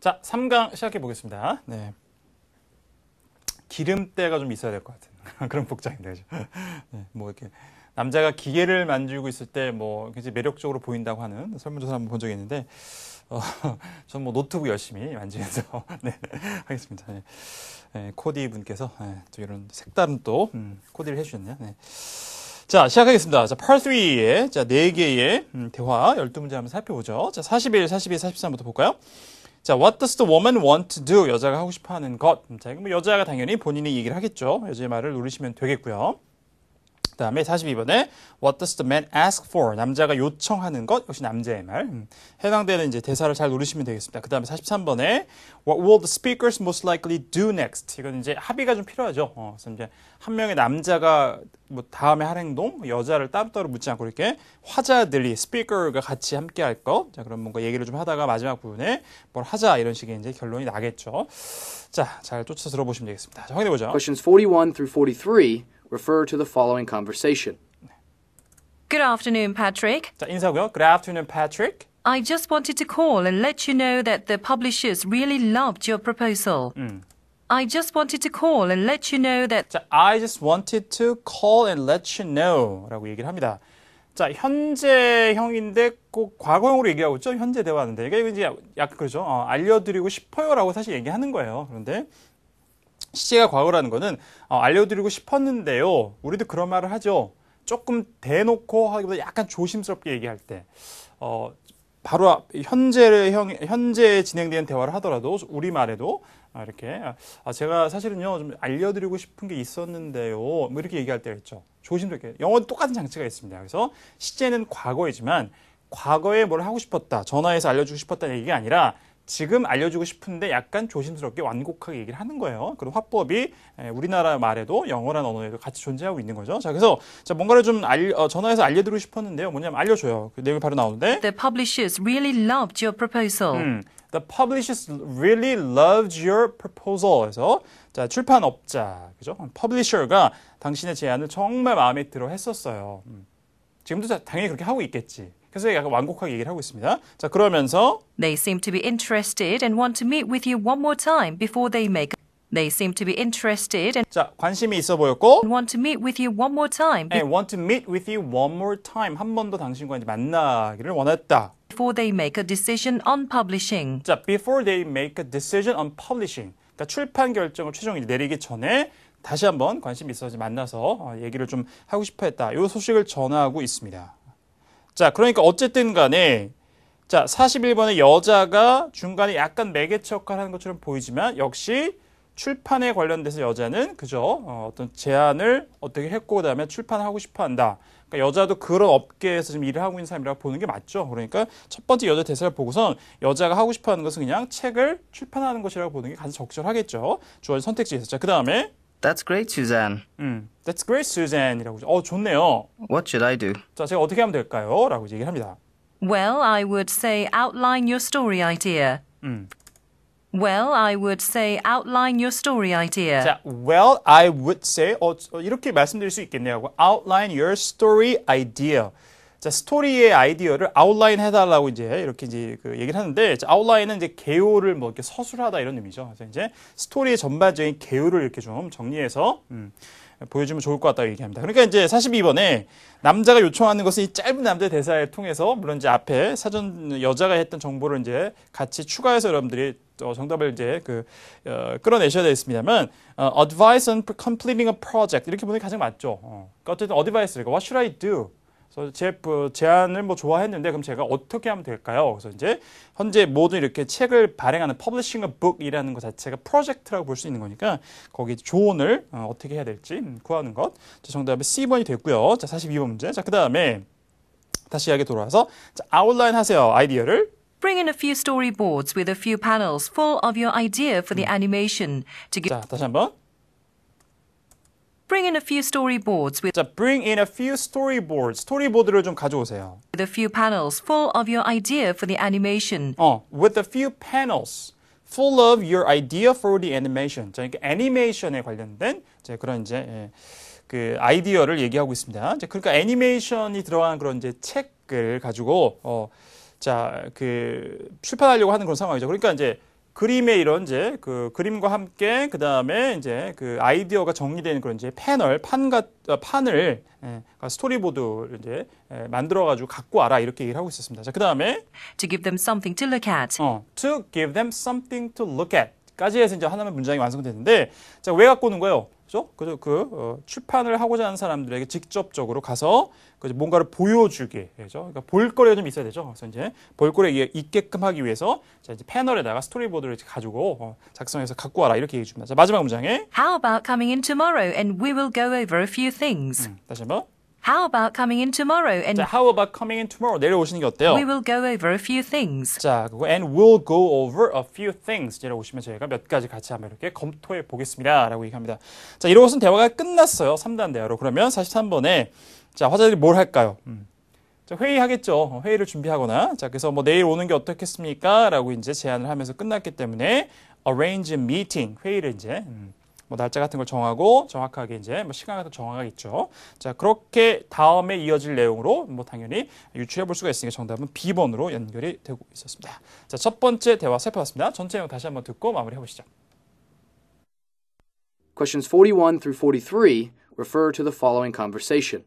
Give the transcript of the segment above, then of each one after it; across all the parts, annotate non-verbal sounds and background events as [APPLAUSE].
자, 3강 시작해 보겠습니다. 네. 기름때가 좀 있어야 될 것 같은 [LAUGHS] 그런 복장인데. [LAUGHS] 네, 뭐 이렇게 남자가 기계를 만지고 있을 때 뭐 굉장히 매력적으로 보인다고 하는 설문조사 한번 본 적이 있는데 어, 전 뭐 [LAUGHS] 노트북 열심히 만지면서 네, 하겠습니다. 네. 네, 코디 분께서 네, 또 이런 색다른 또 음, 코디를 해주셨네요. 네. 자, 시작하겠습니다. 자, p a r 3의 자, 4개의 음, 대화 12문제 한번 살펴보죠. 자, 41, 42, 43부터 볼까요? 자, what does the woman want to do? 여자가 하고 싶어 하는 것. 자, 이거 뭐 여자가 당연히 본인이 얘기를 하겠죠. 여자의 말을 누르시면 되겠고요. 그 다음에 42번에 What does the man ask for? 남자가 요청하는 것 역시 남자의 말 음. 해당되는 이제 대사를 잘누르시면 되겠습니다. 그 다음에 43번에 What will the speakers most likely do next? 이건 이제 합의가 좀 필요하죠. 어, 그래서 이제 한 명의 남자가 뭐 다음에 할 행동, 여자를 따로따로 묻지 않고 이렇게 화자들이 스피커가 같이 함께 할 것. 자그런 뭔가 얘기를 좀 하다가 마지막 부분에 뭘 하자 이런 식의 이제 결론이 나겠죠. 자 잘 쫓아 들어보시면 되겠습니다. 자, 확인해 보죠. Questions 41 through 43. refer to the following conversation. Good afternoon, Patrick. 자, 인사고요. Good afternoon, Patrick. I just wanted to call and let you know that the publishers really loved your proposal. 음. I just wanted to call and let you know that 자, I just wanted to call and let you know라고 얘기를 합니다. 자, 현재형인데 꼭 과거형으로 얘기하고 있죠. 현재 대화하는데. 그러 이제 약간 그러죠. 어, 알려드리고 싶어요라고 사실 얘기하는 거예요. 그런데 시제가 과거라는 거는 어, 알려드리고 싶었는데요. 우리도 그런 말을 하죠. 조금 대놓고 하기보다 약간 조심스럽게 얘기할 때 어, 바로 현재 현재 진행된 대화를 하더라도 우리 말에도 어, 이렇게 아, 제가 사실은요 좀 알려드리고 싶은 게 있었는데요 뭐 이렇게 얘기할 때가 있죠 조심스럽게 영어도 똑같은 장치가 있습니다 그래서 시제는 과거이지만 과거에 뭘 하고 싶었다 전화해서 알려주고 싶었다는 얘기가 아니라 지금 알려주고 싶은데 약간 조심스럽게 완곡하게 얘기를 하는 거예요. 그런 화법이 우리나라 말에도 영어란 언어에도 같이 존재하고 있는 거죠. 자, 그래서 자, 뭔가를 좀 알, 어, 전화해서 알려드리고 싶었는데요. 뭐냐면 알려줘요. 그 내용이 바로 나오는데. The publishers really loved your proposal. 음, the publishers really loved your p r o p o s a l 그래서 자, 출판업자, 그죠? publisher가 당신의 제안을 정말 마음에 들어 했었어요. 음. 지금도 당연히 그렇게 하고 있겠지. 그래서 약간 완곡하게 얘기를 하고 있습니다. 자, 그러면서 They seem to be interested and want to meet with you one more time before they make They seem to be interested and 자, 관심이 있어 보였고 want to meet with you one more time and want to meet with you one more time 한 번 더 당신과 이제 만나기를 원했다. before they make a decision on publishing. 자, before they make a decision on publishing. 그러니까 출판 결정을 최종 내리기 전에 다시 한번 관심 있어서 만나서 얘기를 좀 하고 싶어 했다. 이 소식을 전하고 있습니다. 자, 그러니까 어쨌든 간에 자, 41번의 여자가 중간에 약간 매개체 역할을 하는 것처럼 보이지만 역시 출판에 관련돼서 여자는 그죠 어, 떤 제안을 어떻게 했고 그다음에 출판하고 을 싶어 한다. 그러니까 여자도 그런 업계에서 지금 일을 하고 있는 사람이라고 보는 게 맞죠. 그러니까 첫 번째 여자 대사를 보고선 여자가 하고 싶어 하는 것은 그냥 책을 출판하는 것이라고 보는 게 가장 적절하겠죠. 주어진 선택지에서. 자, 그다음에 That's great, Suzanne. 음, That's great, Suzanne이라고. 어, 좋네요. What should I do? 자, 제가 어떻게 하면 될까요? 라고 얘기를 합니다. Well, I would say outline your story idea. 음. Well, I would say outline your story idea. 자, well, I would say 어, 이렇게 말씀드릴 수 있겠네요. outline your story idea. 자, 스토리의 아이디어를 아웃라인 해달라고 이제 이렇게 이제 그 얘기를 하는데 아웃라인은 이제 개요를 뭐 이렇게 서술하다 이런 의미죠. 그래서 이제 스토리의 전반적인 개요를 이렇게 좀 정리해서 음, 보여주면 좋을 것 같다고 얘기합니다. 그러니까 이제 42번에 남자가 요청하는 것은 이 짧은 남자 대사를 통해서 물론 이제 앞에 사전 여자가 했던 정보를 이제 같이 추가해서 여러분들이 어, 정답을 이제 그 어, 끌어내셔야 되겠습니다만 어, advice on completing a project 이렇게 보는 게 가장 맞죠. 어. 그러니까 어쨌든 advice 그러니까 what should I do? 그래서 제 어, 제안을 뭐 좋아했는데 그럼 제가 어떻게 하면 될까요? 그래서 이제 현재 모든 이렇게 책을 발행하는 퍼블리싱 북이라는 것 자체가 프로젝트라고 볼 수 있는 거니까 거기 조언을 어, 어떻게 해야 될지 구하는 것. 자, 정답이 C번이 됐고요. 자, 42번 문제. 자, 그다음에 다시 이야기 돌아와서 자, 아웃라인 하세요. 아이디어를 Bring in a few storyboards with a few panels full of your idea for the 음. animation. 자, 다시 한번. Bring in a few storyboards with 자, bring in a few storyboards. 스토리보드를 좀 가져오세요. with a few panels full of your idea for the animation. 어, with a few panels full of your idea for the animation. 자, 그러니까 애니메이션에 관련된 이제 그런 이제 예, 그 아이디어를 얘기하고 있습니다. 이제 그러니까 애니메이션이 들어간 그런 이제 책을 가지고 어, 자, 그 출판하려고 하는 그런 상황이죠. 그러니까 이제 그림의 이런 이제 그 그림과 함께 그 다음에 이제 그 아이디어가 정리되는 그런 이제 패널 판같 어, 판을 예, 그러니까 스토리보드 이제 예, 만들어 가지고 갖고 와라 이렇게 얘기를 하고 있었습니다. 자, 그 다음에 to give them something to look at. 어, to give them something to look at. 까지 해서 이제 하나의 문장이 완성됐는데 자, 왜 갖고 오는 거예요? 그죠? 그, 그 어, 출판을 하고자 하는 사람들에게 직접적으로 가서 그 뭔가를 보여주게, 그죠? 그러니까 볼거리가 좀 있어야 되죠. 그래서 이제 볼거리에 있게끔 하기 위해서 자, 이제 패널에다가 스토리보드를 가지고 어, 작성해서 갖고 와라 이렇게 얘기해 줍니다. 자, 마지막 문장에 How about coming in tomorrow and we will go over a few things. 음, 다시 한번 How about coming in tomorrow? And 자, how about coming in tomorrow? 내려오시는 게 어때요? We will go over a few things. 자, and we'll go over a few things. 내려오시면 저희가 몇 가지 같이 한번 이렇게 검토해 보겠습니다. 라고 얘기합니다. 자, 이러고 대화가 끝났어요. 3단 대화로. 그러면 43번에 자, 화자들이 뭘 할까요? 음. 자, 회의하겠죠. 회의를 준비하거나. 자, 그래서 뭐 내일 오는 게 어떻겠습니까? 라고 이제 제안을 하면서 끝났기 때문에 arrange a meeting. 회의를 이제 음. 뭐 날짜 같은 걸 정하고 정확하게 이제 뭐 시간 같은 정확하게 있죠. 자, 그렇게 다음에 이어질 내용으로 뭐 당연히 유추해 볼 수가 있으니까 정답은 B번으로 연결이 되고 있었습니다. 자, 첫 번째 대화 살펴봤습니다. 전체 내용 다시 한번 듣고 마무리해 보시죠. Questions 41 through 43 refer to the following conversation.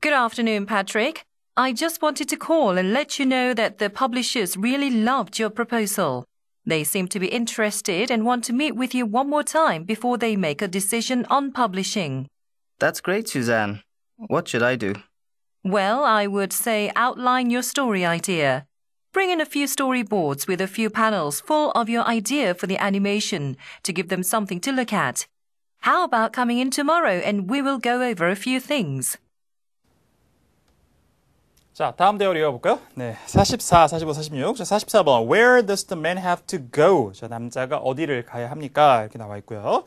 Good afternoon, Patrick. I just wanted to call and let you know that the publishers really loved your proposal. They seem to be interested and want to meet with you one more time before they make a decision on publishing. That's great, Suzanne. What should I do? Well, I would say outline your story idea. Bring in a few storyboards with a few panels full of your idea for the animation to give them something to look at. How about coming in tomorrow and we will go over a few things? 자, 다음 대화를 이어볼까요? 네, 44, 45, 46. 자, 44번. Where does the man have to go? 자, 남자가 어디를 가야 합니까? 이렇게 나와 있고요.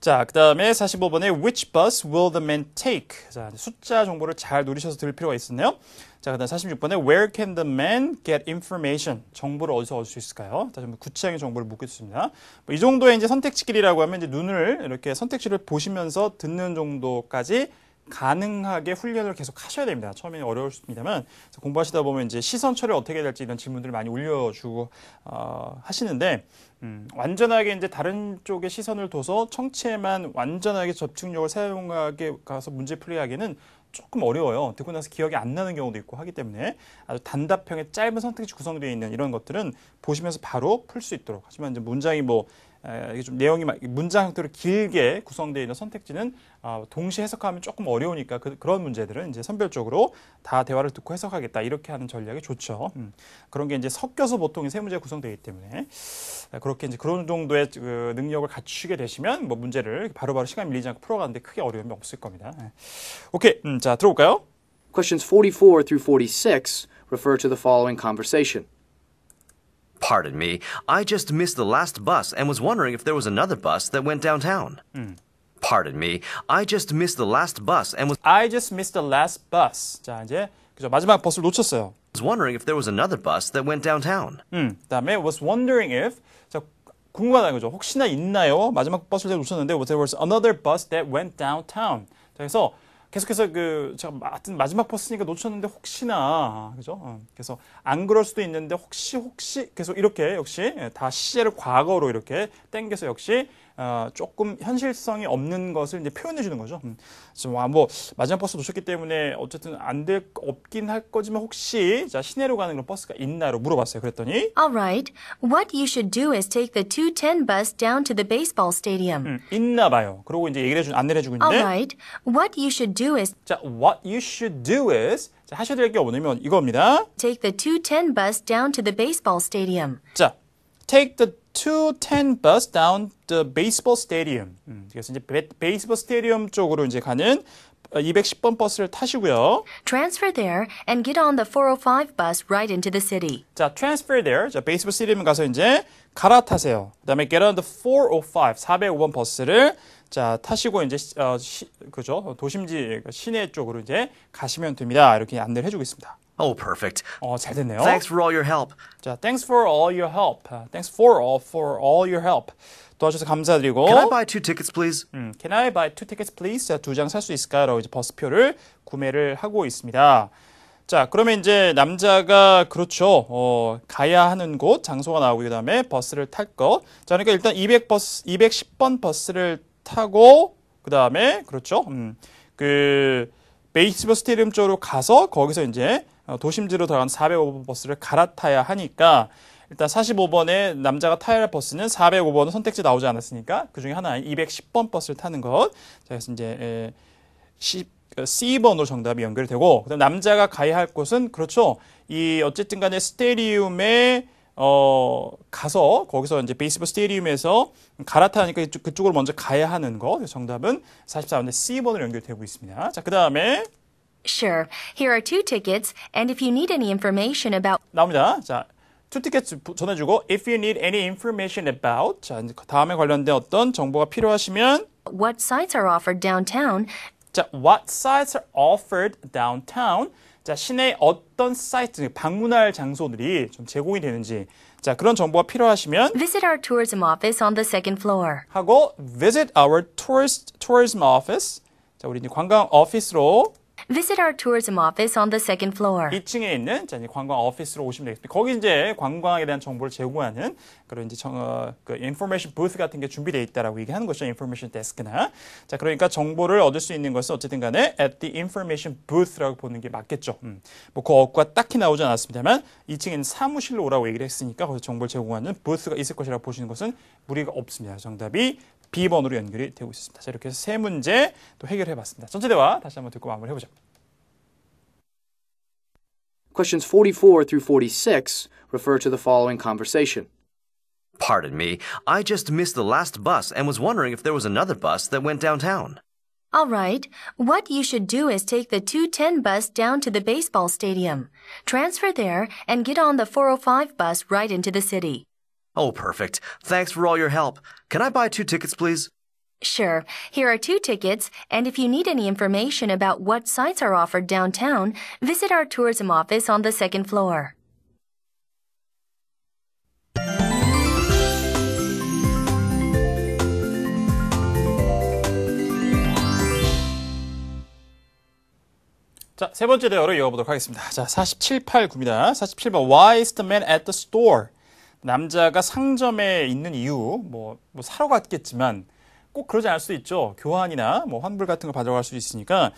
자, 그 다음에 45번에 which bus will the man take? 자, 숫자 정보를 잘 누리셔서 들을 필요가 있었네요. 자, 그 다음 46번에 where can the man get information? 정보를 어디서 얻을 수 있을까요? 다시 한 구체적인 정보를 묻겠습니다. 뭐 이 정도의 이제 선택지길이라고 하면 이제 눈을 이렇게 선택지를 보시면서 듣는 정도까지 가능하게 훈련을 계속 하셔야 됩니다. 처음에는 어려울 수 있습니다만 공부하시다 보면 이제 시선 처리 어떻게 해야 될지 이런 질문들을 많이 올려주고 어, 하시는데 음, 완전하게 이제 다른 쪽에 시선을 둬서 청취에만 완전하게 접촉력을 사용하게 가서 문제 풀이하기는 조금 어려워요. 듣고 나서 기억이 안 나는 경우도 있고 하기 때문에 아주 단답형의 짧은 선택지 구성되어 있는 이런 것들은 보시면서 바로 풀 수 있도록 하지만 이제 문장이 뭐 이게 좀 내용이 문장 형태로 길게 구성되어 있는 선택지는 아, 동시에 해석하면 조금 어려우니까 그, 런 문제들은 이제 선별적으로 다 대화를 듣고 해석하겠다 이렇게 하는 전략이 좋죠. 음. 그런 게 이제 섞여서 보통 세 문제 구성되기 때문에 그렇게 이제 그런 정도의 그 능력을 갖추게 되시면 뭐 문제를 바로바로 시간 밀리지 않고 풀어가는데 크게 어려움이 없을 겁니다. 오케이, 음, 자 들어볼까요? Questions 44 through 46 refer to the following conversation. Pardon me, I just missed the last bus and was wondering if there was another bus that went downtown. Mm. Pardon me, I just missed the last bus and was I just missed the last bus. 자, 이제 그죠? 마지막 버스를 놓쳤어요. was wondering if there was another bus that went downtown. 음, 다음에 was wondering if 자, 궁금하다는 거죠. 혹시나 있나요? 마지막 버스를 놓쳤는데 was there was another bus that went downtown. 자, 그래서 계속해서 그 제가 하튼 마지막 버스니까 놓쳤는데 혹시나 그죠? 어, 그래서 안 그럴 수도 있는데 혹시 혹시 계속 이렇게 역시 예, 다 시제를 과거로 이렇게 땡겨서 역시 어, 조금 현실성이 없는 것을 이제 표현해 주는 거죠. 음. 지금 뭐, 아, 뭐 마지막 버스 놓쳤기 때문에 어쨌든 안 될 없긴 할 거지만 혹시 자 시내로 가는 그런 버스가 있나로 물어봤어요. 그랬더니 Alright, what you should do is take the 210 bus down to the baseball stadium. 음, 있나 봐요. 그러고 이제 얘기를 해준 안내를 해주고 있는데 Alright, what you should do do is 자, what you should do is 자, 하셔야 될게 오늘면 이겁니다. take the 210 bus down to the baseball stadium. 자, take the 210 bus down the baseball stadium. 음, 그래서 이제 베, 베이스볼 스테디움 쪽으로 이제 가는 210번 버스를 타시고요. Transfer there and get on the 405 bus right into the city. 자, transfer there. 자, 베이스볼 스테디움 가서 이제 갈아타세요. 그다음에 get on the 405 405번 버스를 자 타시고 이제 어, 시, 그죠 도심지 시내 쪽으로 이제 가시면 됩니다. 이렇게 안내를 해주고 있습니다. Oh, perfect. 어, 잘 됐네요. Thanks for all your help. 자, thanks for all your help. Thanks for all for all your help. 도와주셔서 감사드리고. Can I buy two tickets, please? 음, Can I buy two tickets, please? 자, 두장 살 수 있을까요? 라고 이제 버스표를 구매를 하고 있습니다. 자, 그러면 이제 남자가 그렇죠. 어, 가야 하는 곳 장소가 나오고 그다음에 버스를 탈 것. 자, 그러니까 일단 200 버스 210번 버스를 타고 그다음에 그렇죠. 음. 그베이스버 스테디움 쪽으로 가서 거기서 이제 어, 도심지로 들어간 405번 버스를 갈아타야 하니까 일단 45번에 남자가 타야 할 버스는 405번은 선택지 나오지 않았으니까 그중에 하나 210번 버스를 타는 것. 자, 그래서 이제 10 어, c 번호 정답이 연결 되고 그다음 남자가 가야 할 곳은 그렇죠. 이 어쨌든 간에 스테리움에어 가서 거기서 이제 베이스볼 스테디움에서 갈아타니까 그쪽으로 먼저 가야 하는 거. 정답은 4 4번에 c 번호 연결되고 있습니다. 자, 그다음에 Sure. Here are two tickets and if you need any information about 나옵니다. 자, 투 티켓 전해주고 if you need any information about 자, 그 다음에 관련된 어떤 정보가 필요하시면 What sites are offered downtown? 자, what sites are offered downtown? 자, 시내에 어떤 사이트, 방문할 장소들이 좀 제공이 되는지 자, 그런 정보가 필요하시면 visit our tourism office on the second floor 하고 visit our tourist tourism office 자, 우리 이제 관광 오피스로 Visit our tourism office on the second floor. 2층에 있는 자, 이제 관광 오피스로 오시면 되겠습니다. 거기 이제 관광에 대한 정보를 제공하는 그런 이제 정, 어, 그 information booth 같은 게 준비되어 있다라고 얘기하는 것이죠. information d e s k 나 자, 그러니까 정보를 얻을 수 있는 것은 어쨌든 간에 at the information booth라고 보는 게 맞겠죠. 음. 뭐그 어구 딱히 나오지 않았습니다만 2층에는 사무실로 오라고 얘기를 했으니까 거기서 정보를 제공하는 부스가 있을 것이라고 보시는 것은 무리가 없습니다. 정답이 B번으로 연결이 되고 있습니다. 자, 이렇게 해서 세 문제 또 해결해 봤습니다. 전체 대화 다시 한번 듣고 마무리 해보죠. Questions 44 through 46 refer to the following conversation. Pardon me, I just missed the last bus and was wondering if there was another bus that went downtown. All right. What you should do is take the 210 bus down to the baseball stadium, transfer there, and get on the 405 bus right into the city. Oh, perfect. Thanks for all your help. Can I buy two tickets, please? Sure. Here are two tickets, and if you need any information about what sites are offered downtown, visit our tourism office on the second floor. 자, 세 번째 대화를 이어보도록 하겠습니다. 자, 47, 8, 구입니다. 47번 Why is the man at the store? 남자가 상점에 있는 이유 뭐, 뭐 사러 갔겠지만 꼭 그러지 않을 수 있죠. 교환이나 뭐 환불 같은 거 받아갈 수 있으니까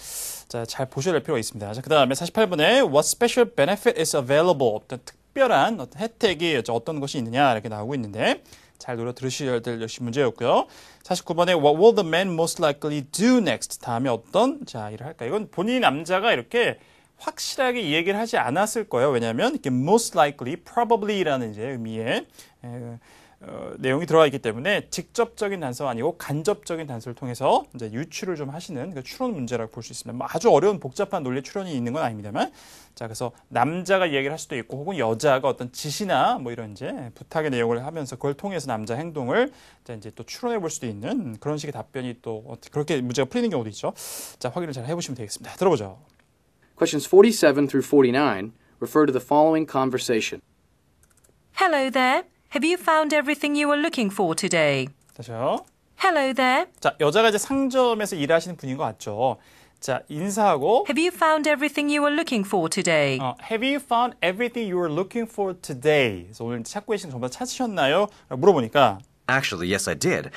자, 잘 보셔야 될 필요가 있습니다. 자, 그다음에 48번에 what special benefit is available 어떤 특별한 어떤 혜택이 어떤 것이 있느냐 이렇게 나오고 있는데 잘 노려 들으셔야 될 역시 문제였고요. 49번에 what will the man most likely do next 다음에 어떤 자 일을 할까? 이건 본인 남자가 이렇게 확실하게 이 얘기를 하지 않았을 거예요. 왜냐하면 이렇게 most likely, probably라는 이제 의미의 에, 어, 내용이 들어가 있기 때문에 직접적인 단서 아니고 간접적인 단서를 통해서 이제 유추를 좀 하시는 그니까 추론 문제라고 볼 수 있습니다. 뭐 아주 어려운 복잡한 논리 추론이 있는 건 아닙니다만, 자 그래서 남자가 얘기를 할 수도 있고 혹은 여자가 어떤 지시나 뭐 이런 이제 부탁의 내용을 하면서 그걸 통해서 남자 행동을 이제 또 추론해 볼 수도 있는 그런 식의 답변이 또 그렇게 문제가 풀리는 경우도 있죠. 자 확인을 잘 해보시면 되겠습니다. 들어보죠. Questions 47 through 49 refer to the following conversation. Hello there. Have you found everything you were looking for today? 다시요. Hello there. 자, 여자가 이제 상점에서 일하시는 분인 것 같죠. 자, 인사하고 Have you found everything you were looking for today? 어, Have you found everything you were looking for today? 그래서 오늘 찾고 계신 전부 다 찾으셨나요? 물어보니까 Actually, yes, I did.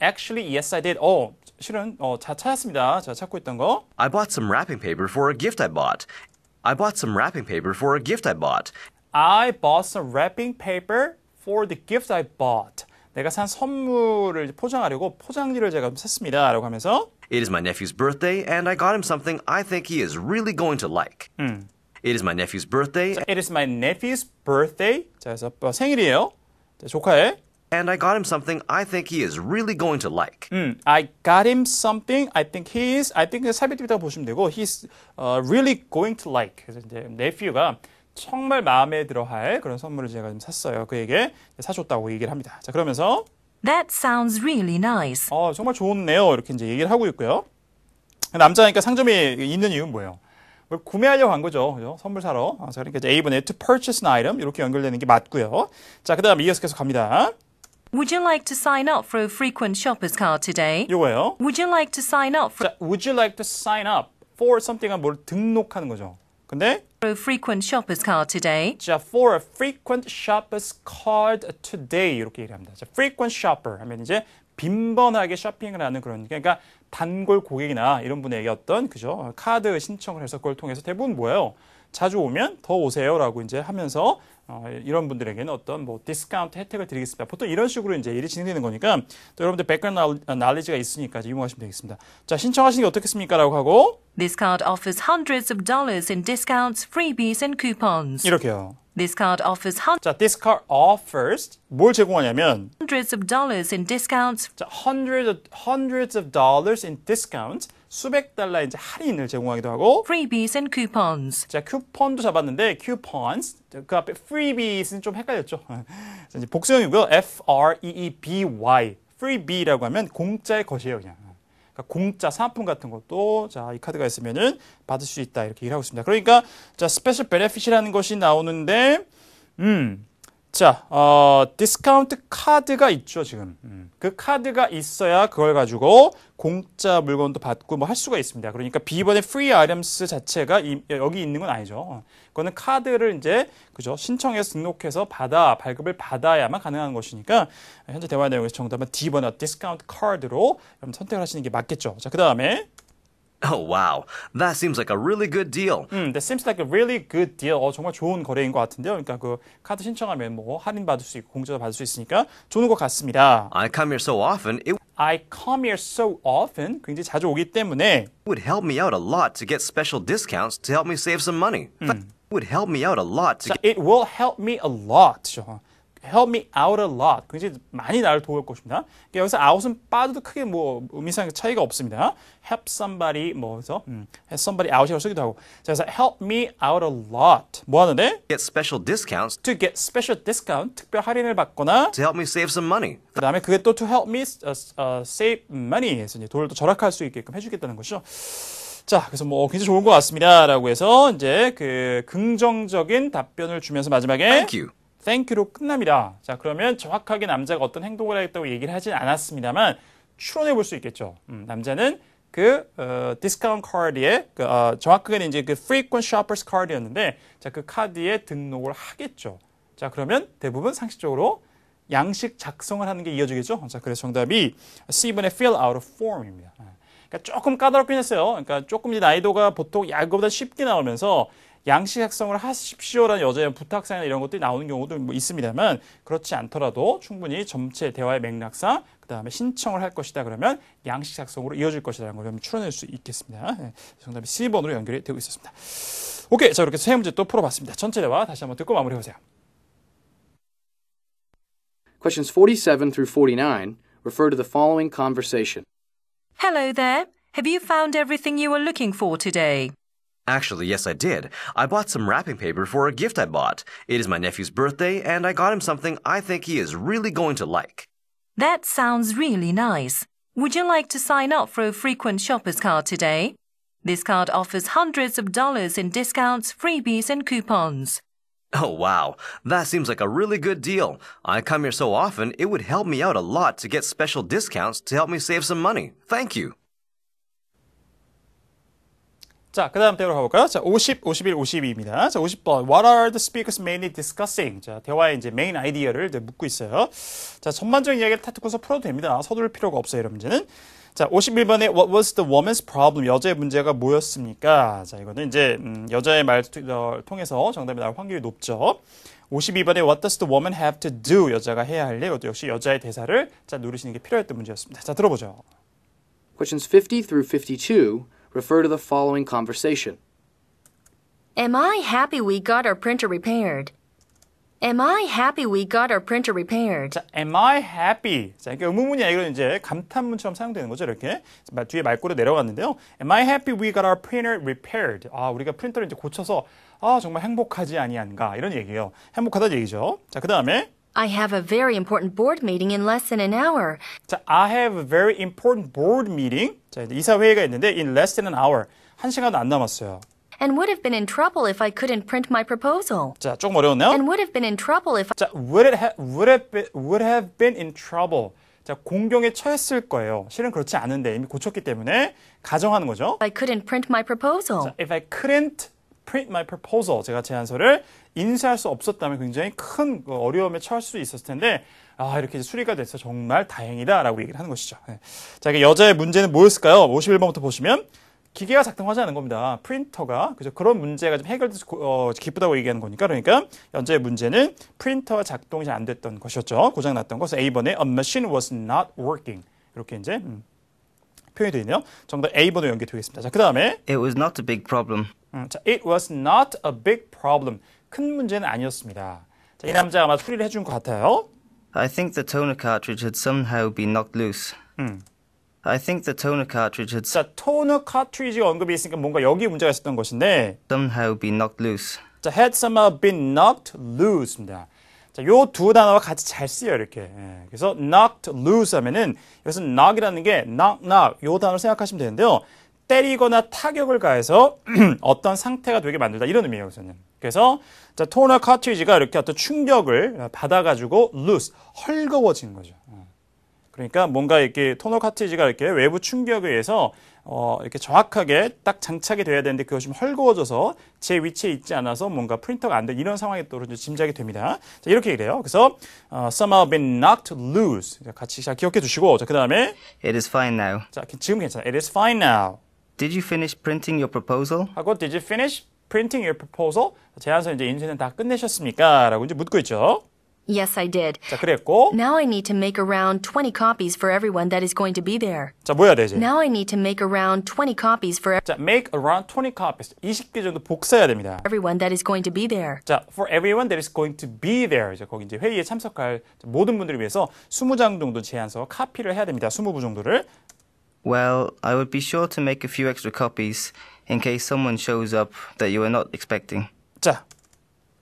Actually, yes, I did. 어, 실은 어, 다 찾았습니다. 제가 찾고 있던 거. I bought some wrapping paper for a gift I bought. I bought some wrapping paper for a gift I bought. I bought some wrapping paper for the gift I bought. 내가 산 선물을 포장하려고 포장지를 제가 샀습니다. 라고 하면서 It is my nephew's birthday and I got him something I think he is really going to like. 음. It is my nephew's birthday. 자, It is my nephew's birthday. 자, 그래서 생일이에요. 자, 조카의 and I got him something I think he is really going to like. 음, I got him something I think he is. I think 삽입이다 보시면 되고 he's uh, really going to like. 그래서 이제 n e p 가 정말 마음에 들어할 그런 선물을 제가 좀 샀어요. 그에게 사줬다고 얘기를 합니다. 자, 그러면서 That sounds really nice. 어, 정말 좋네요. 이렇게 이제 얘기를 하고 있고요. 남자니까 상점이 있는 이유는 뭐예요? 구매하려고 한 거죠. 그죠? 선물 사러. 그러니까 A분의 to purchase an item 이렇게 연결되는 게 맞고요. 자, 그다음 이어서 계속 갑니다. Would you like to sign up for a frequent shopper's card today? 요거예요. Would you like to sign up for, 자, would you like to sign up for something은 뭘 등록하는 거죠. 근데 for a frequent shopper's card today? 자, for a frequent shopper's card today 이렇게 얘기합니다. 자, frequent shopper 하면 이제 빈번하게 쇼핑을 하는 그런 그러니까 단골 고객이나 이런 분에게 어떤 그죠 카드 신청을 해서 그걸 통해서 대부분 뭐예요? 자주 오면 더 오세요라고 이제 하면서 어, 이런 분들에게는 어떤 뭐 디스카운트 혜택을 드리겠습니다. 보통 이런 식으로 이제 일이 진행되는 거니까 또 여러분들 백그라운드 날리지가 아, 있으니까 이용하시면 되겠습니다. 자, 신청하시는 게 어떻겠습니까라고 하고 This card offers hundreds of dollars in discounts, freebies and coupons. 이렇게요. This card offers 자, this card offers 뭘 제공하냐면 hundreds of dollars in discounts. 자, hundreds of, hundreds of dollars in discounts. 수백 달러 이제 할인을 제공하기도 하고 freebies and coupons. 자, 쿠폰도 잡았는데 coupons 그 앞에 freebies는 좀 헷갈렸죠. [LAUGHS] 자, 이제 복수형이고요. F R E E B Y. freebie라고 하면 공짜의 것이에요, 그냥. 그러니까 공짜 사은품 같은 것도 자, 이 카드가 있으면은 받을 수 있다. 이렇게 얘기를 하고 있습니다. 그러니까 자, 스페셜 베네핏이라는 것이 나오는데 음. 자, 어, 디스카운트 카드가 있죠, 지금. 음. 그 카드가 있어야 그걸 가지고 공짜 물건도 받고 뭐 할 수가 있습니다. 그러니까 B번의 free items 자체가 이, 여기 있는 건 아니죠. 어. 그거는 카드를 이제, 그죠. 신청해서 등록해서 받아, 발급을 받아야만 가능한 것이니까, 현재 대화 내용에서 정답은 D번의 디스카운트 카드로 선택을 하시는 게 맞겠죠. 자, 그 다음에 Oh wow, that seems like a really good deal. 음, that seems like a really good deal. 어, 정말 좋은 거래인 것 같은데요. 그러니까 그 카드 신청하면 뭐 할인 받을 수 있고 공짜로 받을 수 있으니까 좋은 것 같습니다. I come here so often. It... I come here so often. 굉장히 자주 오기 때문에 would help me out a lot to get special discounts to help me save some money. 음. Would help me out a lot. To 자, It will help me a lot. help me out a lot. 굉장히 많이 나를 도울 것입니다. 그러니까 여기서 out은 빠져도 크게 뭐 의미상 차이가 없습니다. help somebody 뭐해서 음, somebody out이라고 쓰기도 하고. 자, 그래서 help me out a lot. 뭐 하는데? Get special discounts. To get special discount. 특별 할인을 받거나. To help me save some money. 그다음에 그게 또 to help me uh, uh, save money. 해서 이제 돈을 또 절약할 수 있게끔 해주겠다는 것이죠. 자, 그래서 뭐 굉장히 좋은 것 같습니다라고 해서 이제 그 긍정적인 답변을 주면서 마지막에 Thank you. 땡큐로 끝납니다. 자, 그러면 정확하게 남자가 어떤 행동을 하겠다고 얘기를 하진 않았습니다만 추론해 볼 수 있겠죠. 음, 남자는 그 어, 디스카운트 카드에 그, 어, 정확하게는 이제 그 frequent shoppers 카드였는데 자, 그 카드에 등록을 하겠죠. 자, 그러면 대부분 상식적으로 양식 작성을 하는 게 이어지겠죠. 자, 그래서 정답이 C번의 fill out of form입니다. 아, 그러니까 조금 까다롭긴 했어요. 그러니까 조금 이제 난이도가 보통 야구보다 쉽게 나오면서 양식 작성을 하십시오라는 여자의 부탁사항이나 이런 것들이 나오는 경우도 뭐 있습니다만 그렇지 않더라도 충분히 전체 대화의 맥락상 그다음에 신청을 할 것이다 그러면 양식 작성으로 이어질 것이라는 걸 추론할 수 있겠습니다. 네, 예, 그 정답이 C번으로 연결이 되고 있었습니다. 오케이 자 이렇게 세 문제 또 풀어봤습니다. 전체 대화 다시 한번 듣고 마무리해보세요. Questions 47 through 49 refer to the following conversation. Hello there. Have you found everything you were looking for today? Actually, yes, I did. I bought some wrapping paper for a gift I bought. It is my nephew's birthday, and I got him something I think he is really going to like. That sounds really nice. Would you like to sign up for a frequent shopper's card today? This card offers hundreds of dollars in discounts, freebies, and coupons. Oh, wow. That seems like a really good deal. I come here so often, it would help me out a lot to get special discounts to help me save some money. Thank you. 자, 그 다음 대로 가볼까요? 자, 50, 51, 52입니다. 자, 50번. What are the speakers mainly discussing? 자, 대화의 이제 메인 아이디어를 이제 묻고 있어요. 자, 전반적인 이야기를 다 듣고서 풀어도 됩니다. 서둘 필요가 없어요, 이런 문제는. 자, 51번에 What was the woman's problem? 여자의 문제가 뭐였습니까? 자, 이거는 이제, 음, 여자의 말을 어, 통해서 정답이 나올 확률이 높죠. 52번에 What does the woman have to do? 여자가 해야 할 일. 이것도 역시 여자의 대사를 자, 누르시는 게 필요했던 문제였습니다. 자, 들어보죠. Questions 50 through 52. refer to the following conversation. Am I happy we got our printer repaired? Am I happy we got our printer repaired? 자, am I happy? 자, 이게 의문문이 아니고 이제 감탄문처럼 사용되는 거죠, 이렇게. 뒤에 말꼬로 내려갔는데요. Am I happy we got our printer repaired? 아, 우리가 프린터를 이제 고쳐서 아, 정말 행복하지 아니한가. 이런 얘기예요. 행복하다는 얘기죠. 자, 그다음에 I have a very important board meeting in less than an hour. 자, I have a very important board meeting. 자, 이사회의가 있는데 in less than an hour. 한 시간도 안 남았어요. And would have been in trouble if I couldn't print my proposal. 자, 조금 어려웠나요? And would have been in trouble if 자, would it ha, would have been, would have been in trouble. 자, 공경에 처했을 거예요. 실은 그렇지 않은데 이미 고쳤기 때문에 가정하는 거죠. I couldn't print my proposal. 자, if I couldn't print my proposal 제가 제안서를 인쇄할 수 없었다면 굉장히 큰 그 어려움에 처할 수 있었을 텐데 아 이렇게 수리가 돼서 정말 다행이다라고 얘기를 하는 것이죠. 네. 자, 여자의 문제는 뭐였을까요? 51번부터 보시면 기계가 작동하지 않은 겁니다. 프린터가 그죠? 그런 문제가 좀 해결돼서 어, 기쁘다고 얘기하는 거니까 그러니까 연재의 문제는 프린터가 작동이 잘 안 됐던 것이었죠. 고장 났던 것. A 번에 a machine was not working 이렇게 이제 음, 표현이 되네요. 정답 A 번으로 연결되겠습니다. 자, 그 다음에 it was not a big problem. 음, 자, it was not a big problem. 큰 문제는 아니었습니다. 자, 이 남자 아마 풀이를 해준 것 같아요. I think the toner cartridge had somehow been knocked loose. 음. I think the toner cartridge had 자, r i d g e 지 언급이 있으니까 뭔가 여기 문제가 있었던 것인데 somehow been knocked loose. 자, had somehow been knocked loose입니다. 자, 요 두 단어가 같이 잘 쓰여요, 이렇게. 예. 그래서 knocked loose 하면은 이것은 knock이라는 게 knock knock 요 단어를 생각하시면 되는데요. 때리거나 타격을 가해서 [CLEARS THROAT] 어떤 상태가 되게 만들다 이런 의미예요 여기서 그래서 자 토너 카트리지가 이렇게 어떤 충격을 받아가지고 loose 헐거워진 거죠 어. 그러니까 뭔가 이렇게 토너 카트리지가 이렇게 외부 충격에 의해서 어, 이렇게 정확하게 딱 장착이 돼야 되는데 그것이 헐거워져서 제 위치에 있지 않아서 뭔가 프린터가 안 돼 이런 상황에 또 짐작이 됩니다. 자, 이렇게 얘기 해요. 그래서 어, somehow been knocked loose 같이 기억해 두시고 자, 그 다음에 It is fine now. 자, 지금 괜찮아. It is fine now. Did you finish printing your proposal? 하고 Did you finish printing your proposal? 제안서 이제 인쇄는 다 끝내셨습니까? 라고 이제 묻고 있죠. Yes, I did. 자, 그랬고. Now I need to make around 20 copies for everyone that is going to be there. 자, 뭐야 되지? Now I need to make around 20 copies for 자, make around 20 copies. 20개 정도 복사해야 됩니다. everyone that is going to be there. 자, for everyone that is going to be there. 이제 거기 이제 회의에 참석할 모든 분들을 위해서 20장 정도 제안서 카피를 해야 됩니다. 20부 정도를. Well, I would be sure to make a few extra copies in case someone shows up that you are not expecting. 자,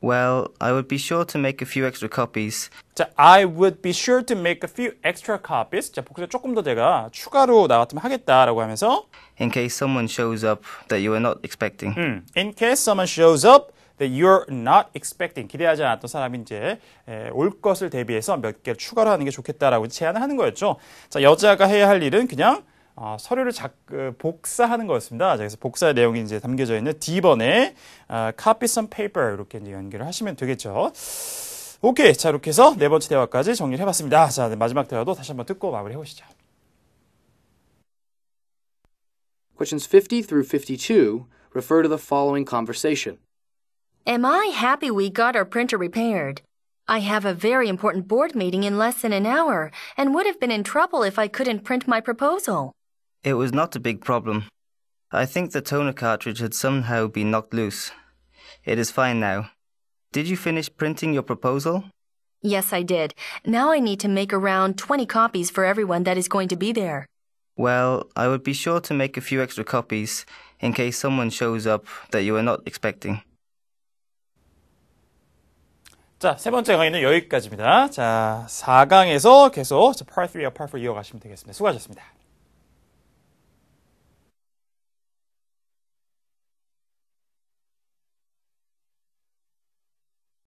well, I would be sure to make a few extra copies. 자, I would be sure to make a few extra copies. 자, 복수를 조금 더 제가 추가로 나왔으면 하겠다라고 하면서 in case someone shows up that you are not expecting. 음, in case someone shows up that you're not expecting 기대하지 않았던 사람이 이제 에, 올 것을 대비해서 몇 개를 추가로 하는 게 좋겠다라고 제안을 하는 거였죠. 자, 여자가 해야 할 일은 그냥 어, 서류를 작, 복사하는 거였습니다. 그래서 복사 내용이 이제 담겨져 있는 D번에 어, copy some paper 이렇게 이제 연결을 하시면 되겠죠. 오케이. 자, 이렇게 해서 네 번째 대화까지 정리를 해봤습니다. 자, 마지막 대화도 다시 한번 듣고 마무리 해보시죠. Questions 50 through 52 refer to the following conversation. Am I happy we got our printer repaired? I have a very important board meeting in less than an hour and would have been in trouble if I couldn't print my proposal. It was not a big problem. I think the toner cartridge had somehow been knocked loose. It is fine now. Did you finish printing your proposal? Yes, I did. Now I need to make around 20 copies for everyone that is going to be there. Well, I would be sure to make a few extra copies in case someone shows up that you are not expecting. 자, 세 번째 강의는 여기까지입니다. 자, 4강에서 계속 Part 3와 Part 4 이어가시면 되겠습니다. 수고하셨습니다.